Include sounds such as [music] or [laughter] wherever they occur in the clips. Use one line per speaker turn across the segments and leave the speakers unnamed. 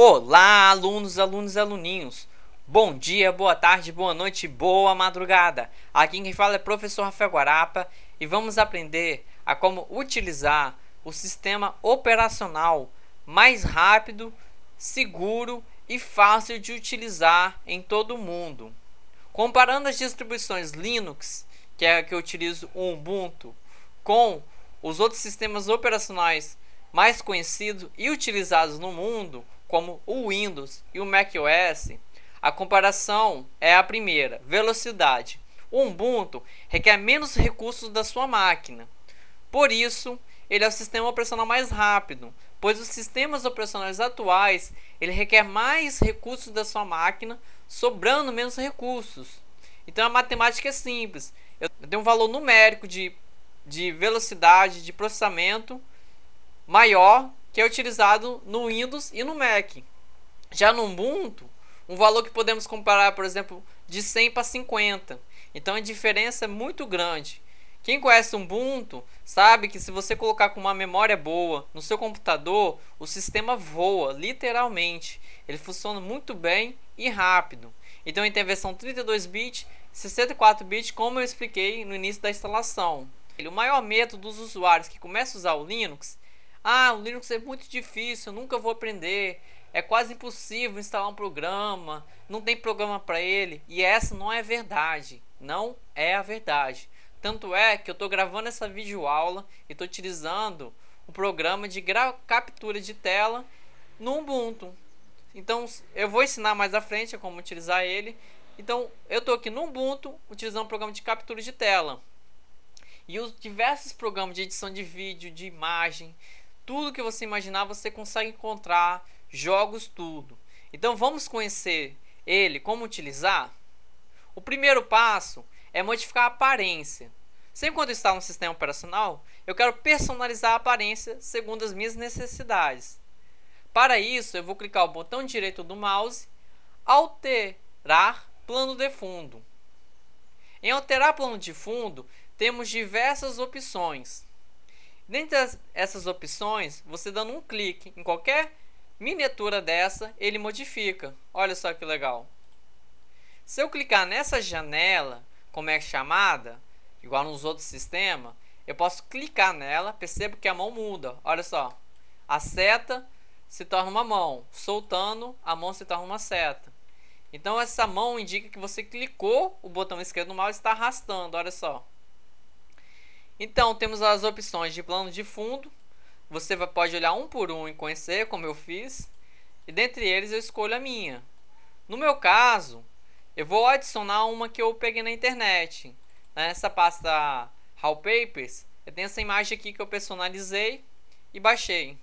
Olá, alunos, alunos, aluninhos. Bom dia, boa tarde, boa noite, boa madrugada. Aqui quem fala é professor Rafael Guarapa e vamos aprender a como utilizar o sistema operacional mais rápido, seguro e fácil de utilizar em todo o mundo. Comparando as distribuições Linux, que é a que eu utilizo o Ubuntu, com os outros sistemas operacionais mais conhecidos e utilizados no mundo, como o Windows e o macOS, a comparação é a primeira, velocidade. O Ubuntu requer menos recursos da sua máquina. Por isso, ele é o sistema operacional mais rápido, pois os sistemas operacionais atuais, ele requer mais recursos da sua máquina, sobrando menos recursos. Então a matemática é simples. Eu tenho um valor numérico de, de velocidade de processamento maior que é utilizado no Windows e no Mac. Já no Ubuntu, um valor que podemos comparar, por exemplo, de 100 para 50. Então a diferença é muito grande. Quem conhece Ubuntu sabe que se você colocar com uma memória boa no seu computador, o sistema voa, literalmente. Ele funciona muito bem e rápido. Então ele tem a versão 32-bit, 64-bit, como eu expliquei no início da instalação. O maior medo dos usuários que começam a usar o Linux ah, o Linux é muito difícil, eu nunca vou aprender. É quase impossível instalar um programa, não tem programa para ele. E essa não é verdade, não é a verdade. Tanto é que eu estou gravando essa videoaula e estou utilizando o programa de captura de tela no Ubuntu. Então eu vou ensinar mais à frente como utilizar ele. Então eu estou aqui no Ubuntu utilizando o programa de captura de tela e os diversos programas de edição de vídeo, de imagem, tudo que você imaginar você consegue encontrar, jogos, tudo. Então vamos conhecer ele, como utilizar? O primeiro passo é modificar a aparência. Sempre quando está no sistema operacional, eu quero personalizar a aparência segundo as minhas necessidades. Para isso, eu vou clicar o botão direito do mouse, alterar plano de fundo. Em alterar plano de fundo, temos diversas opções. Dentre essas opções, você dando um clique em qualquer miniatura dessa, ele modifica. Olha só que legal. Se eu clicar nessa janela, como é chamada, igual nos outros sistemas, eu posso clicar nela, percebo que a mão muda. Olha só, a seta se torna uma mão, soltando a mão se torna uma seta. Então essa mão indica que você clicou o botão esquerdo do mouse e está arrastando, olha só. Então, temos as opções de plano de fundo. Você pode olhar um por um e conhecer, como eu fiz. E dentre eles, eu escolho a minha. No meu caso, eu vou adicionar uma que eu peguei na internet. Nessa né? pasta Hall Papers, eu tenho essa imagem aqui que eu personalizei e baixei.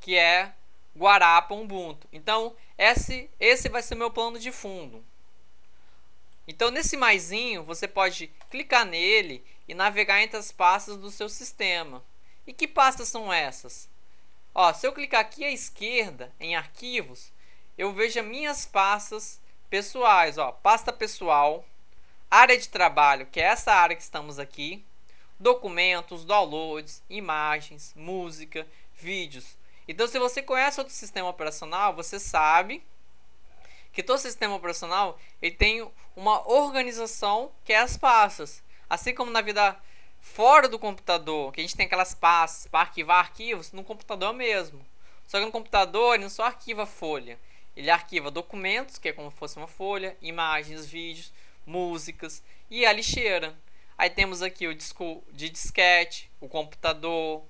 Que é Guarapa Ubuntu. Então, esse, esse vai ser meu plano de fundo. Então, nesse maisinho, você pode clicar nele e navegar entre as pastas do seu sistema. E que pastas são essas? Ó, se eu clicar aqui à esquerda em arquivos, eu vejo as minhas pastas pessoais, ó, pasta pessoal, área de trabalho, que é essa área que estamos aqui, documentos, downloads, imagens, música, vídeos. Então, se você conhece outro sistema operacional, você sabe que todo sistema operacional ele tem uma organização que é as pastas. Assim como na vida fora do computador, que a gente tem aquelas pastas para arquivar arquivos, no computador é o mesmo. Só que no computador ele não só arquiva folha, ele arquiva documentos, que é como se fosse uma folha, imagens, vídeos, músicas e a lixeira. Aí temos aqui o disco de disquete, o computador,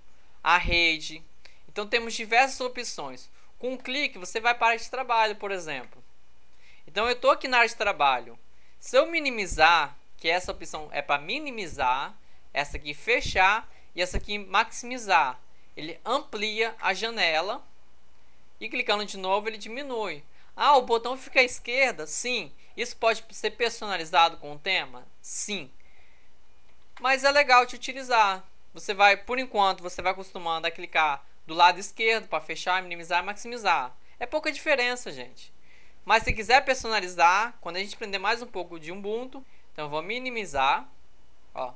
a rede. Então temos diversas opções. Com um clique você vai para a área de trabalho, por exemplo. Então eu estou aqui na área de trabalho. Se eu minimizar que essa opção é para minimizar, essa aqui fechar e essa aqui maximizar. Ele amplia a janela e clicando de novo ele diminui. Ah, o botão fica à esquerda? Sim. Isso pode ser personalizado com o tema? Sim. Mas é legal de utilizar. Você vai, por enquanto, você vai acostumando a clicar do lado esquerdo para fechar, minimizar e maximizar. É pouca diferença, gente. Mas se quiser personalizar, quando a gente aprender mais um pouco de Ubuntu, então vou minimizar. Ó.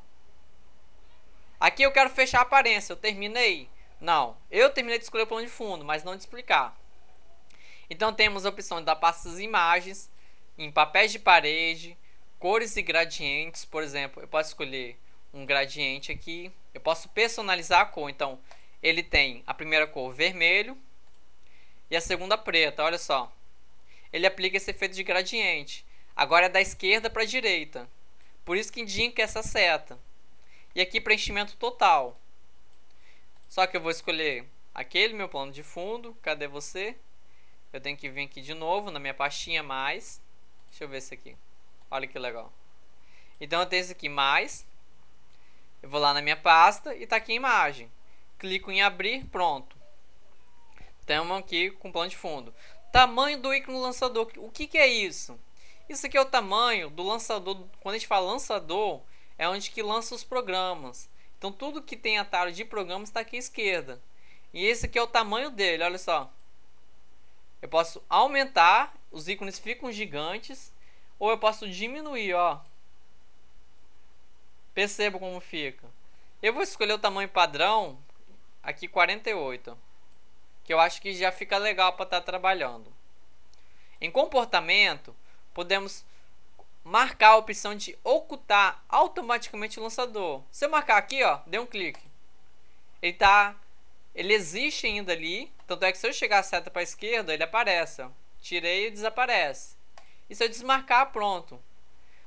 Aqui eu quero fechar a aparência. Eu terminei. Não. Eu terminei de escolher o plano de fundo, mas não de explicar. Então temos a opção dar pastas, imagens, em papéis de parede, cores e gradientes. Por exemplo, eu posso escolher um gradiente aqui. Eu posso personalizar a cor. Então ele tem a primeira cor vermelho e a segunda preta. Olha só. Ele aplica esse efeito de gradiente. Agora é da esquerda para a direita. Por isso que indica essa seta. E aqui preenchimento total. Só que eu vou escolher aquele meu plano de fundo. Cadê você? Eu tenho que vir aqui de novo na minha pastinha mais. Deixa eu ver isso aqui. Olha que legal. Então eu tenho esse aqui mais. Eu vou lá na minha pasta e está aqui imagem. Clico em abrir, pronto. Estamos aqui com plano de fundo. Tamanho do ícone lançador. O que, que é isso? Isso aqui é o tamanho do lançador. Quando a gente fala lançador, é onde que lança os programas. Então tudo que tem atalho de programas está aqui à esquerda. E esse aqui é o tamanho dele, olha só. Eu posso aumentar, os ícones ficam gigantes, ou eu posso diminuir, ó. Perceba como fica. Eu vou escolher o tamanho padrão, aqui 48, que eu acho que já fica legal para estar tá trabalhando. Em comportamento, podemos marcar a opção de ocultar automaticamente o lançador. Se eu marcar aqui, ó, dei um clique. Ele tá ele existe ainda ali, tanto é que se eu chegar a seta para a esquerda, ele aparece, ó. Tirei e desaparece. E se eu desmarcar, pronto.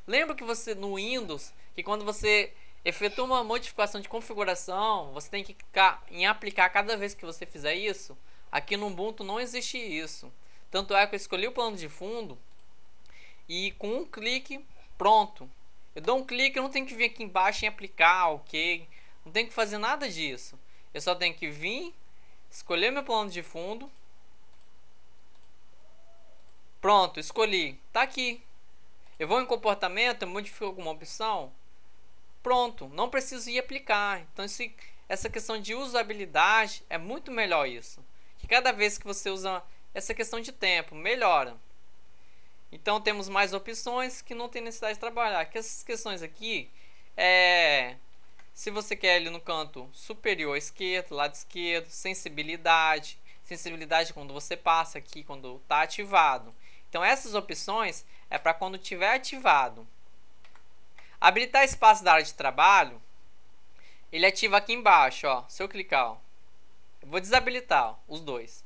Lembra que você no Windows, que quando você efetua uma modificação de configuração, você tem que clicar em aplicar cada vez que você fizer isso? Aqui no Ubuntu não existe isso. Tanto é que eu escolhi o plano de fundo e com um clique, pronto. Eu dou um clique, eu não tenho que vir aqui embaixo em aplicar, ok. Não tenho que fazer nada disso. Eu só tenho que vir, escolher meu plano de fundo. Pronto, escolhi. Tá aqui. Eu vou em comportamento, eu modifico alguma opção. Pronto, não preciso ir aplicar. Então esse, essa questão de usabilidade é muito melhor isso. Que cada vez que você usa essa questão de tempo, melhora. Então temos mais opções que não tem necessidade de trabalhar. Que essas questões aqui é se você quer ele no canto superior esquerdo, lado esquerdo, sensibilidade, sensibilidade é quando você passa aqui, quando está ativado. Então essas opções é para quando tiver ativado. Habilitar espaço da área de trabalho, ele ativa aqui embaixo, ó. Se eu clicar, ó, eu vou desabilitar ó, os dois.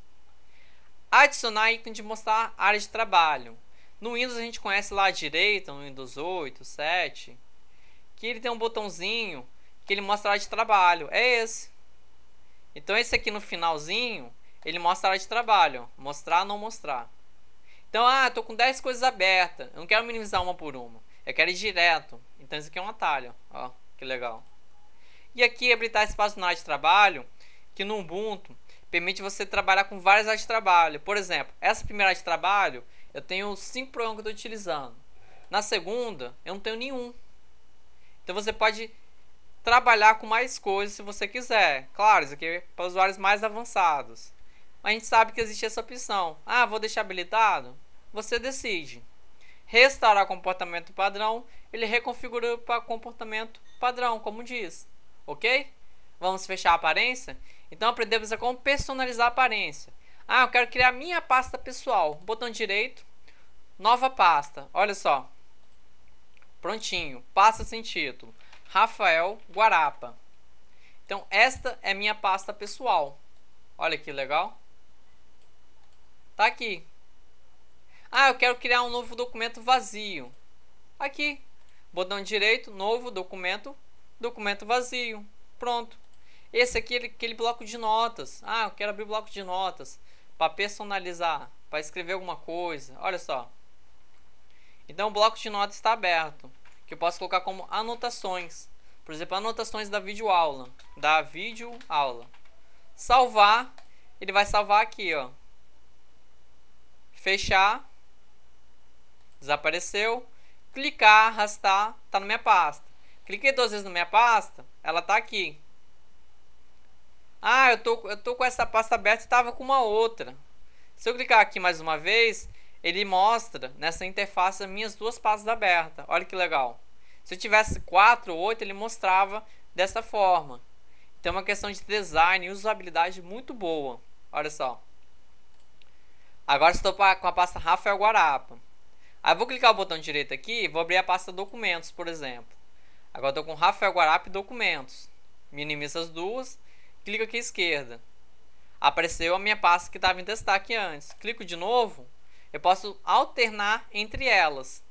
Adicionar item de mostrar área de trabalho. No Windows a gente conhece lá à direita, no Windows 8, 7, que ele tem um botãozinho que ele mostra a área de trabalho. É esse. Então esse aqui no finalzinho, ele mostra a área de trabalho. Mostrar, não mostrar. Então, ah, estou com 10 coisas abertas. Eu não quero minimizar uma por uma. Eu quero ir direto. Então isso aqui é um atalho. Ó, que legal. E aqui habilitar espaço na área de trabalho, que no Ubuntu permite você trabalhar com várias áreas de trabalho. Por exemplo, essa primeira área de trabalho eu tenho cinco programas que eu estou utilizando. Na segunda, eu não tenho nenhum. Então você pode trabalhar com mais coisas se você quiser. Claro, isso aqui é para usuários mais avançados. Mas a gente sabe que existe essa opção. Ah, vou deixar habilitado? Você decide. Restaurar comportamento padrão, ele reconfigura para comportamento padrão, como diz. Ok? Vamos fechar a aparência? Então aprendemos a como personalizar a aparência. Ah, eu quero criar minha pasta pessoal. Botão direito, nova pasta. Olha só. Prontinho. Pasta sem título. Rafael Guarapa. Então, esta é minha pasta pessoal. Olha que legal. Tá aqui. Ah, eu quero criar um novo documento vazio. Aqui. Botão direito, novo documento, documento vazio. Pronto. Esse aqui é aquele bloco de notas. Ah, eu quero abrir bloco de notas para personalizar, para escrever alguma coisa. Olha só. Então o bloco de notas está aberto, que eu posso colocar como anotações. Por exemplo, anotações da videoaula, da videoaula. Salvar, ele vai salvar aqui, ó. Fechar, desapareceu. Clicar, arrastar, tá na minha pasta. Cliquei duas vezes na minha pasta, ela tá aqui. Ah, eu tô, eu tô com essa pasta aberta e estava com uma outra. Se eu clicar aqui mais uma vez, ele mostra nessa interface as minhas duas pastas abertas. Olha que legal. Se eu tivesse 4 ou 8, ele mostrava dessa forma. Então é uma questão de design e usabilidade muito boa. Olha só. Agora estou com a pasta Rafael Guarapa. Aí vou clicar o botão direito aqui vou abrir a pasta Documentos, por exemplo. Agora estou com Rafael Guarapa e Documentos. Minimiza as duas clico aqui à esquerda. Apareceu a minha pasta que estava em destaque antes. Clico de novo, eu posso alternar entre elas.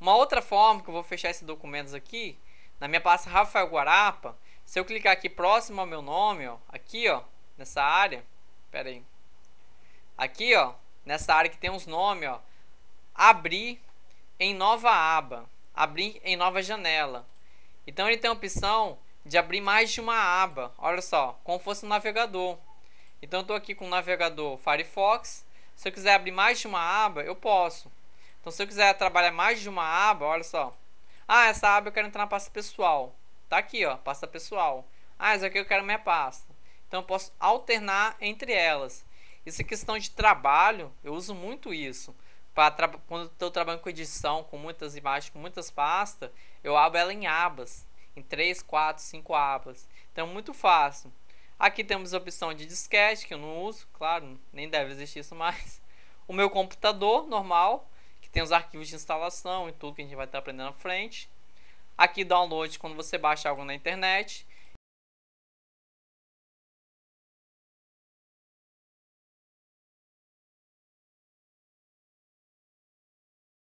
Uma outra forma que eu vou fechar esses documentos aqui, na minha pasta Rafael Guarapa, se eu clicar aqui próximo ao meu nome, ó, aqui ó, nessa área, pera aí, aqui ó, nessa área que tem os nomes, ó, abrir em nova aba, abrir em nova janela. Então ele tem a opção de abrir mais de uma aba. Olha só, como fosse um navegador. Então eu estou aqui com o navegador Firefox. Se eu quiser abrir mais de uma aba, eu posso. Então se eu quiser trabalhar mais de uma aba, olha só. Ah, essa aba eu quero entrar na pasta pessoal. Tá aqui, ó, pasta pessoal. Ah, essa aqui eu quero minha pasta. Então eu posso alternar entre elas. Isso é questão de trabalho, eu uso muito isso. quando estou trabalhando com edição, com muitas imagens, com muitas pastas, eu abro ela em abas em 3, 4, 5 abas. Então, muito fácil. Aqui temos a opção de disquete, que eu não uso, claro, nem deve existir isso mais. [laughs] O meu computador normal, que tem os arquivos de instalação e tudo que a gente vai estar aprendendo na frente. Aqui download quando você baixa algo na internet.